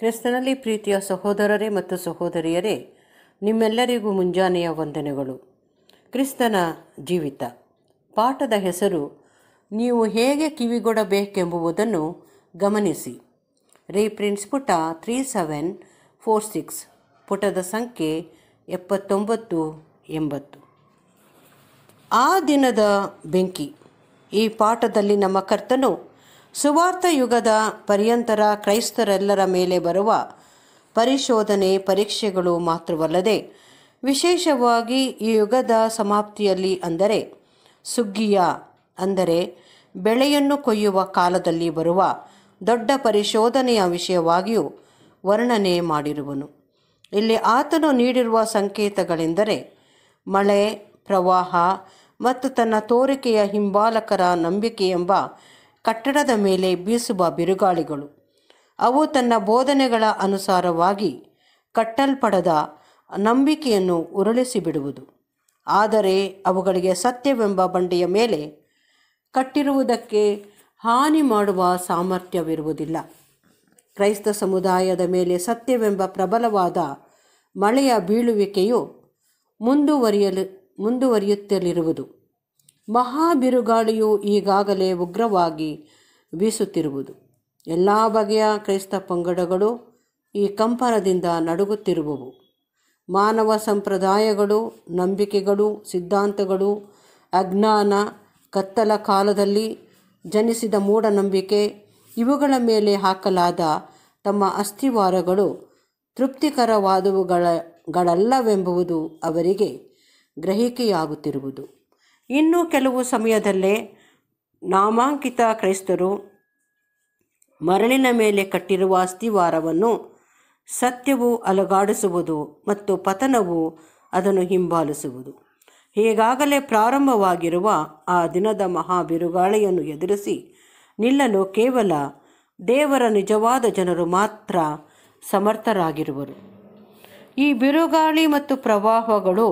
ಕ್ರಿಸ್ತನಲ್ಲಿ ಪ್ರೀತಿಯ ಸಹೋದರರೇ ಮತ್ತು ಸಹೋದರಿಯರೇ ನಿಮ್ಮೆಲ್ಲರಿಗೂ ಮುಂಜಾನೆಯ ವಂದನೆಗಳು ಕ್ರಿಸ್ತನ ಜೀವಿತ ಪಾಠದ ಹೆಸರು ನೀವು ಹೇಗೆ ಕಿವಿಗೊಡಬೇಕೆಂಬುದನ್ನು ಗಮನಿಸಿ ರೀಪ್ರಿಂಟ್ಸ್ ಪುಟ ತ್ರೀ ಸೆವೆನ್ ಫೋರ್ ಸಿಕ್ಸ್ ಪುಟದ ಸಂಖ್ಯೆ ಎಪ್ಪತ್ತೊಂಬತ್ತು ಎಂಬತ್ತು ಆ ದಿನದ ಬೆಂಕಿ ಈ ಪಾಠದಲ್ಲಿ ನಮ್ಮ ಕರ್ತನು ಸುವಾರ್ಥ ಯುಗದ ಪರ್ಯಂತರ ಕ್ರೈಸ್ತರೆಲ್ಲರ ಮೇಲೆ ಬರುವ ಪರಿಶೋಧನೆ ಪರೀಕ್ಷೆಗಳು ಮಾತ್ರವಲ್ಲದೆ ವಿಶೇಷವಾಗಿ ಈ ಯುಗದ ಸಮಾಪ್ತಿಯಲ್ಲಿ ಅಂದರೆ ಸುಗ್ಗಿಯ ಅಂದರೆ ಬೆಳೆಯನ್ನು ಕೊಯ್ಯುವ ಕಾಲದಲ್ಲಿ ಬರುವ ದೊಡ್ಡ ಪರಿಶೋಧನೆಯ ವಿಷಯವಾಗಿಯೂ ವರ್ಣನೆ ಮಾಡಿರುವನು ಇಲ್ಲಿ ಆತನು ನೀಡಿರುವ ಸಂಕೇತಗಳೆಂದರೆ ಮಳೆ ಪ್ರವಾಹ ಮತ್ತು ತನ್ನ ತೋರಿಕೆಯ ಹಿಂಬಾಲಕರ ನಂಬಿಕೆ ಎಂಬ ಕಟ್ಟಡದ ಮೇಲೆ ಬೀಸುವ ಬಿರುಗಾಳಿಗಳು ಅವು ತನ್ನ ಬೋಧನೆಗಳ ಅನುಸಾರವಾಗಿ ಕಟ್ಟಲ್ಪಡದ ನಂಬಿಕೆಯನ್ನು ಉರುಳಿಸಿಬಿಡುವುದು ಆದರೆ ಅವುಗಳಿಗೆ ಸತ್ಯವೆಂಬ ಬಂಡೆಯ ಮೇಲೆ ಕಟ್ಟಿರುವುದಕ್ಕೆ ಹಾನಿ ಮಾಡುವ ಸಾಮರ್ಥ್ಯವಿರುವುದಿಲ್ಲ ಕ್ರೈಸ್ತ ಸಮುದಾಯದ ಮೇಲೆ ಸತ್ಯವೆಂಬ ಪ್ರಬಲವಾದ ಮಳೆಯ ಬೀಳುವಿಕೆಯು ಮುಂದುವರಿಯಲು ಮುಂದುವರಿಯುತ್ತಲಿರುವುದು ಮಹಾ ಬಿರುಗಾಳಿಯು ಈಗಾಗಲೇ ಉಗ್ರವಾಗಿ ಬೀಸುತ್ತಿರುವುದು ಎಲ್ಲ ಬಗೆಯ ಕ್ರೈಸ್ತ ಪಂಗಡಗಳು ಈ ಕಂಪನದಿಂದ ನಡುಗುತ್ತಿರುವವು ಮಾನವ ಸಂಪ್ರದಾಯಗಳು ನಂಬಿಕೆಗಳು ಸಿದ್ಧಾಂತಗಳು ಅಜ್ಞಾನ ಕತ್ತಲ ಕಾಲದಲ್ಲಿ ಜನಿಸಿದ ಮೂಢನಂಬಿಕೆ ಇವುಗಳ ಮೇಲೆ ಹಾಕಲಾದ ತಮ್ಮ ಅಸ್ಥಿವಾರಗಳು ತೃಪ್ತಿಕರವಾದವುಗಳ ಗಳಲ್ಲವೆಂಬುದು ಅವರಿಗೆ ಗ್ರಹಿಕೆಯಾಗುತ್ತಿರುವುದು ಇನ್ನೂ ಕೆಲವು ಸಮಯದಲ್ಲೇ ನಾಮಾಂಕಿತ ಕ್ರೈಸ್ತರು ಮರಳಿನ ಮೇಲೆ ಕಟ್ಟಿರುವ ಅಸ್ಥಿವಾರವನ್ನು ಸತ್ಯವು ಅಲಗಾಡಿಸುವುದು ಮತ್ತು ಪತನವು ಅದನ್ನು ಹಿಂಬಾಲಿಸುವುದು ಹೀಗಾಗಲೇ ಪ್ರಾರಂಭವಾಗಿರುವ ಆ ದಿನದ ಮಹಾ ಬಿರುಗಾಳಿಯನ್ನು ಎದುರಿಸಿ ನಿಲ್ಲಲು ಕೇವಲ ದೇವರ ನಿಜವಾದ ಜನರು ಮಾತ್ರ ಸಮರ್ಥರಾಗಿರುವರು ಈ ಬಿರುಗಾಳಿ ಮತ್ತು ಪ್ರವಾಹಗಳು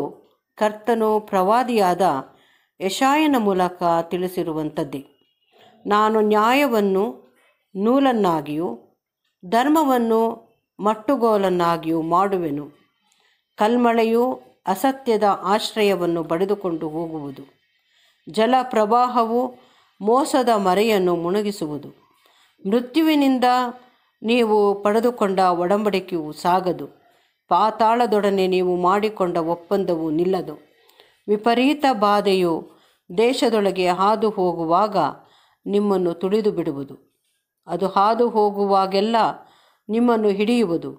ಕರ್ತನು ಪ್ರವಾದಿಯಾದ ಯಶಾಯನ ಮೂಲಕ ತಿಳಿಸಿರುವಂಥದ್ದೇ ನಾನು ನ್ಯಾಯವನ್ನು ನೂಲನ್ನಾಗಿಯೂ ಧರ್ಮವನ್ನು ಮಟ್ಟುಗೋಲನ್ನಾಗಿಯೂ ಮಾಡುವೆನು ಕಲ್ಮಳೆಯು ಅಸತ್ಯದ ಆಶ್ರಯವನ್ನು ಪಡೆದುಕೊಂಡು ಹೋಗುವುದು ಜಲ ಪ್ರವಾಹವು ಮೋಸದ ಮರೆಯನ್ನು ಮುಣಗಿಸುವುದು ಮೃತ್ಯುವಿನಿಂದ ನೀವು ಪಡೆದುಕೊಂಡ ಒಡಂಬಡಿಕೆಯು ಸಾಗದು ಪಾತಾಳದೊಡನೆ ನೀವು ಮಾಡಿಕೊಂಡ ಒಪ್ಪಂದವು ನಿಲ್ಲದು ವಿಪರೀತ ಬಾಧೆಯು ದೇಶದೊಳಗೆ ಹಾದು ಹೋಗುವಾಗ ನಿಮ್ಮನ್ನು ತುಳಿದು ಬಿಡುವುದು ಅದು ಹಾದು ಹೋಗುವಾಗೆಲ್ಲ ನಿಮ್ಮನ್ನು ಹಿಡಿಯುವುದು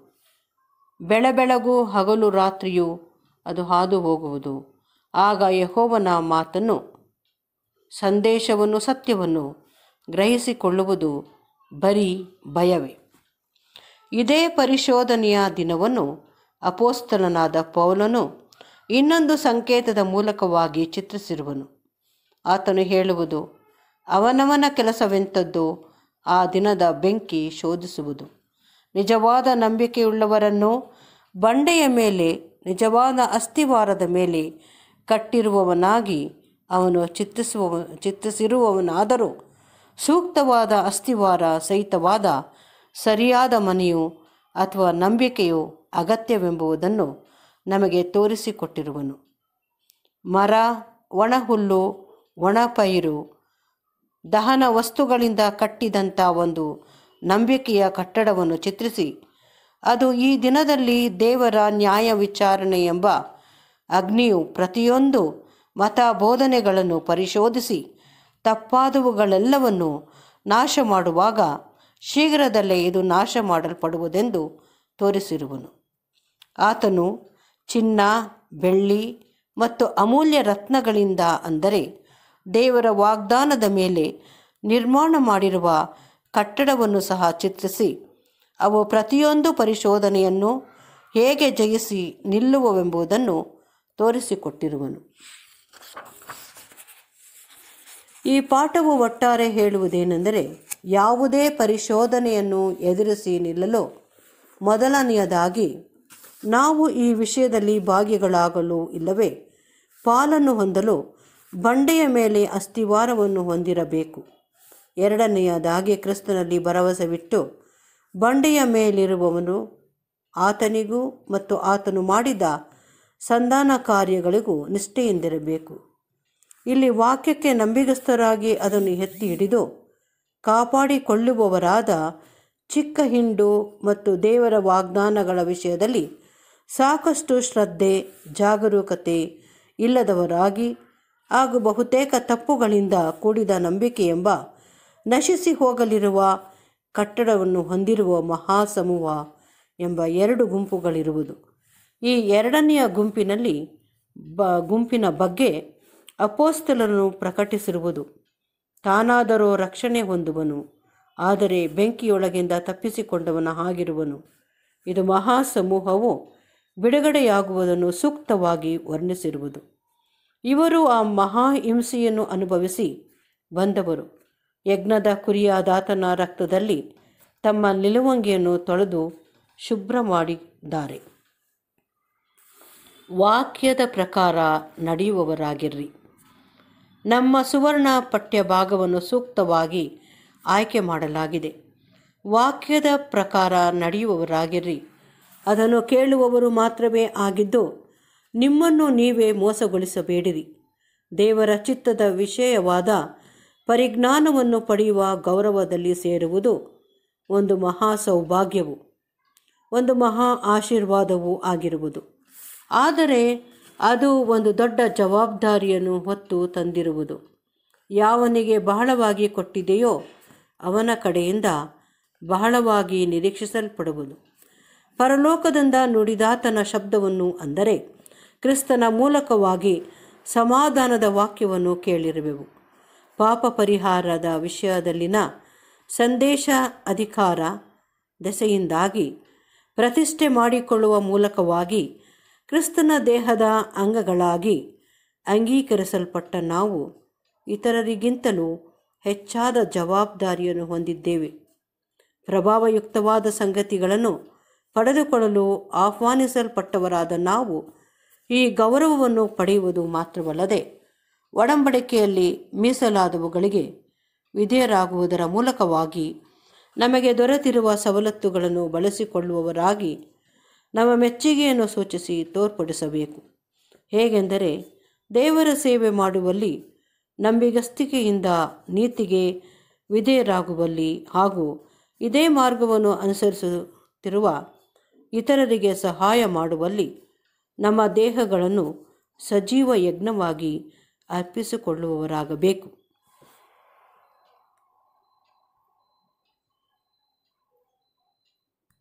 ಬೆಳಗು ಹಗಲು ರಾತ್ರಿಯು ಅದು ಹಾದು ಹೋಗುವುದು ಆಗ ಯಹೋವನ ಮಾತನ್ನು ಸಂದೇಶವನ್ನು ಸತ್ಯವನ್ನು ಗ್ರಹಿಸಿಕೊಳ್ಳುವುದು ಬರೀ ಭಯವೇ ಇದೇ ಪರಿಶೋಧನೆಯ ದಿನವನ್ನು ಅಪೋಸ್ತಲನಾದ ಪೌಲನು ಇನ್ನೊಂದು ಸಂಕೇತದ ಮೂಲಕವಾಗಿ ಚಿತ್ರಿಸಿರುವನು ಆತನು ಹೇಳುವುದು ಅವನವನ ಕೆಲಸವೆಂಥದ್ದು ಆ ದಿನದ ಬೆಂಕಿ ಶೋಧಿಸುವುದು ನಿಜವಾದ ನಂಬಿಕೆಯುಳ್ಳವರನ್ನು ಬಂಡೆಯ ಮೇಲೆ ನಿಜವಾದ ಅಸ್ಥಿವಾರದ ಮೇಲೆ ಕಟ್ಟಿರುವವನಾಗಿ ಅವನು ಚಿತ್ರಿಸುವ ಚಿತ್ರಿಸಿರುವವನಾದರೂ ಸೂಕ್ತವಾದ ಅಸ್ಥಿವಾರ ಸಹಿತವಾದ ಸರಿಯಾದ ಮನೆಯು ಅಥವಾ ನಂಬಿಕೆಯು ಅಗತ್ಯವೆಂಬುವುದನ್ನು ನಮಗೆ ತೋರಿಸಿಕೊಟ್ಟಿರುವನು ಮರ ಒಣಹುಲ್ಲು ಒಣ ಪೈರು ದಹನ ವಸ್ತುಗಳಿಂದ ಕಟ್ಟಿದಂಥ ಒಂದು ನಂಬಿಕೆಯ ಕಟ್ಟಡವನ್ನು ಚಿತ್ರಿಸಿ ಅದು ಈ ದಿನದಲ್ಲಿ ದೇವರ ನ್ಯಾಯ ವಿಚಾರಣೆ ಎಂಬ ಅಗ್ನಿಯು ಪ್ರತಿಯೊಂದು ಮತ ಬೋಧನೆಗಳನ್ನು ಪರಿಶೋಧಿಸಿ ತಪ್ಪಾದವುಗಳೆಲ್ಲವನ್ನು ನಾಶ ಮಾಡುವಾಗ ಶೀಘ್ರದಲ್ಲೇ ಇದು ನಾಶ ಮಾಡಲ್ಪಡುವುದೆಂದು ತೋರಿಸಿರುವನು ಆತನು ಚಿನ್ನ ಬೆಳ್ಳಿ ಮತ್ತು ಅಮೂಲ್ಯ ರತ್ನಗಳಿಂದ ಅಂದರೆ ದೇವರ ವಾಗ್ದಾನದ ಮೇಲೆ ನಿರ್ಮಾಣ ಮಾಡಿರುವ ಕಟ್ಟಡವನ್ನು ಸಹ ಚಿತ್ರಿಸಿ ಅವು ಪ್ರತಿಯೊಂದು ಪರಿಶೋಧನೆಯನ್ನು ಹೇಗೆ ಜಯಿಸಿ ನಿಲ್ಲುವವೆಂಬುದನ್ನು ತೋರಿಸಿಕೊಟ್ಟಿರುವನು ಈ ಪಾಠವು ಒಟ್ಟಾರೆ ಹೇಳುವುದೇನೆಂದರೆ ಯಾವುದೇ ಪರಿಶೋಧನೆಯನ್ನು ಎದುರಿಸಿ ನಿಲ್ಲಲು ಮೊದಲನೆಯದಾಗಿ ನಾವು ಈ ವಿಷಯದಲ್ಲಿ ಭಾಗಿಗಳಾಗಲು ಇಲ್ಲವೇ ಪಾಲನ್ನು ಹೊಂದಲು ಬಂಡೆಯ ಮೇಲೆ ಅಸ್ಥಿವಾರವನ್ನು ಹೊಂದಿರಬೇಕು ಎರಡನೆಯದಾಗಿ ಕ್ರಿಸ್ತನಲ್ಲಿ ಭರವಸೆವಿಟ್ಟು ಬಂಡೆಯ ಮೇಲಿರುವವನು ಆತನಿಗೂ ಮತ್ತು ಆತನು ಮಾಡಿದ ಸಂಧಾನ ಕಾರ್ಯಗಳಿಗೂ ನಿಷ್ಠೆಯಿಂದಿರಬೇಕು ಇಲ್ಲಿ ವಾಕ್ಯಕ್ಕೆ ನಂಬಿಗಸ್ಥರಾಗಿ ಅದನ್ನು ಎತ್ತಿ ಹಿಡಿದು ಕಾಪಾಡಿಕೊಳ್ಳುವವರಾದ ಚಿಕ್ಕ ಹಿಂಡು ಮತ್ತು ದೇವರ ವಾಗ್ದಾನಗಳ ವಿಷಯದಲ್ಲಿ ಸಾಕಷ್ಟು ಶ್ರದ್ಧೆ ಜಾಗರೂಕತೆ ಇಲ್ಲದವರಾಗಿ ಹಾಗೂ ಬಹುತೇಕ ತಪ್ಪುಗಳಿಂದ ಕೂಡಿದ ನಂಬಿಕೆ ಎಂಬ ನಶಿಸಿ ಹೋಗಲಿರುವ ಕಟ್ಟಡವನ್ನು ಹೊಂದಿರುವ ಮಹಾಸಮೂಹ ಎಂಬ ಎರಡು ಗುಂಪುಗಳಿರುವುದು ಈ ಎರಡನೆಯ ಗುಂಪಿನಲ್ಲಿ ಬ ಗುಂಪಿನ ಬಗ್ಗೆ ಅಪೋಸ್ತಲನ್ನು ಪ್ರಕಟಿಸಿರುವುದು ತಾನಾದರೋ ರಕ್ಷಣೆ ಹೊಂದುವನು ಆದರೆ ಬೆಂಕಿಯೊಳಗಿಂದ ತಪ್ಪಿಸಿಕೊಂಡವನ ಆಗಿರುವನು ಇದು ಮಹಾಸಮೂಹವು ಬಿಡುಗಡೆಯಾಗುವುದನ್ನು ಸೂಕ್ತವಾಗಿ ವರ್ಣಿಸಿರುವುದು ಇವರು ಆ ಮಹಾ ಹಿಂಸೆಯನ್ನು ಅನುಭವಿಸಿ ಬಂದವರು ಯಜ್ಞದ ಕುರಿಯಾದಾತನ ರಕ್ತದಲ್ಲಿ ತಮ್ಮ ನಿಲುವಂಗಿಯನ್ನು ತೊಳೆದು ಶುಭ್ರ ಮಾಡಿದ್ದಾರೆ ವಾಕ್ಯದ ಪ್ರಕಾರ ನಡೆಯುವವರಾಗಿರ್ರಿ ನಮ್ಮ ಸುವರ್ಣ ಪಠ್ಯ ಭಾಗವನ್ನು ಸೂಕ್ತವಾಗಿ ಆಯ್ಕೆ ಮಾಡಲಾಗಿದೆ ವಾಕ್ಯದ ಪ್ರಕಾರ ನಡೆಯುವವರಾಗಿರ್ರಿ ಅದನ್ನು ಕೇಳುವವರು ಮಾತ್ರವೇ ಆಗಿದ್ದು ನಿಮ್ಮನ್ನು ನೀವೇ ಮೋಸಗೊಳಿಸಬೇಡಿರಿ ದೇವರ ಚಿತ್ತದ ವಿಷಯವಾದ ಪರಿಜ್ಞಾನವನ್ನು ಪಡೆಯುವ ಗೌರವದಲ್ಲಿ ಸೇರುವುದು ಒಂದು ಮಹಾ ಸೌಭಾಗ್ಯವು ಒಂದು ಮಹಾ ಆಶೀರ್ವಾದವೂ ಆಗಿರುವುದು ಆದರೆ ಅದು ಒಂದು ದೊಡ್ಡ ಜವಾಬ್ದಾರಿಯನ್ನು ಹೊತ್ತು ತಂದಿರುವುದು ಯಾವನಿಗೆ ಬಹಳವಾಗಿ ಕೊಟ್ಟಿದೆಯೋ ಅವನ ಕಡೆಯಿಂದ ಬಹಳವಾಗಿ ನಿರೀಕ್ಷಿಸಲ್ಪಡುವುದು ಪರಲೋಕದಿಂದ ನುಡಿದಾತನ ಶಬ್ದವನ್ನು ಅಂದರೆ ಕ್ರಿಸ್ತನ ಮೂಲಕವಾಗಿ ಸಮಾಧಾನದ ವಾಕ್ಯವನ್ನು ಕೇಳಿರುವೆವು ಪಾಪ ಪರಿಹಾರದ ವಿಷಯದಲ್ಲಿನ ಸಂದೇಶ ಅಧಿಕಾರ ದೆಸೆಯಿಂದಾಗಿ ಪ್ರತಿಷ್ಠೆ ಮಾಡಿಕೊಳ್ಳುವ ಮೂಲಕವಾಗಿ ಕ್ರಿಸ್ತನ ದೇಹದ ಅಂಗಗಳಾಗಿ ಅಂಗೀಕರಿಸಲ್ಪಟ್ಟ ನಾವು ಇತರರಿಗಿಂತಲೂ ಹೆಚ್ಚಾದ ಜವಾಬ್ದಾರಿಯನ್ನು ಹೊಂದಿದ್ದೇವೆ ಪ್ರಭಾವಯುಕ್ತವಾದ ಸಂಗತಿಗಳನ್ನು ಪಡೆದುಕೊಳ್ಳಲು ಆಹ್ವಾನಿಸಲ್ಪಟ್ಟವರಾದ ನಾವು ಈ ಗೌರವವನ್ನು ಪಡೆಯುವುದು ಮಾತ್ರವಲ್ಲದೆ ಒಡಂಬಡಿಕೆಯಲ್ಲಿ ಮೀಸಲಾದವುಗಳಿಗೆ ವಿಧೇಯರಾಗುವುದರ ಮೂಲಕವಾಗಿ ನಮಗೆ ದೊರೆತಿರುವ ಸವಲತ್ತುಗಳನ್ನು ಬಳಸಿಕೊಳ್ಳುವವರಾಗಿ ನಮ್ಮ ಮೆಚ್ಚುಗೆಯನ್ನು ಸೂಚಿಸಿ ತೋರ್ಪಡಿಸಬೇಕು ಹೇಗೆಂದರೆ ದೇವರ ಸೇವೆ ಮಾಡುವಲ್ಲಿ ನಂಬಿಗಸ್ತಿಕೆಯಿಂದ ನೀತಿಗೆ ವಿಧೇಯರಾಗುವಲ್ಲಿ ಹಾಗೂ ಇದೇ ಮಾರ್ಗವನ್ನು ಅನುಸರಿಸುತ್ತಿರುವ ಇತರರಿಗೆ ಸಹಾಯ ಮಾಡುವಲ್ಲಿ ನಮ್ಮ ದೇಹಗಳನ್ನು ಸಜೀವ ಯಜ್ಞವಾಗಿ ಅರ್ಪಿಸಿಕೊಳ್ಳುವವರಾಗಬೇಕು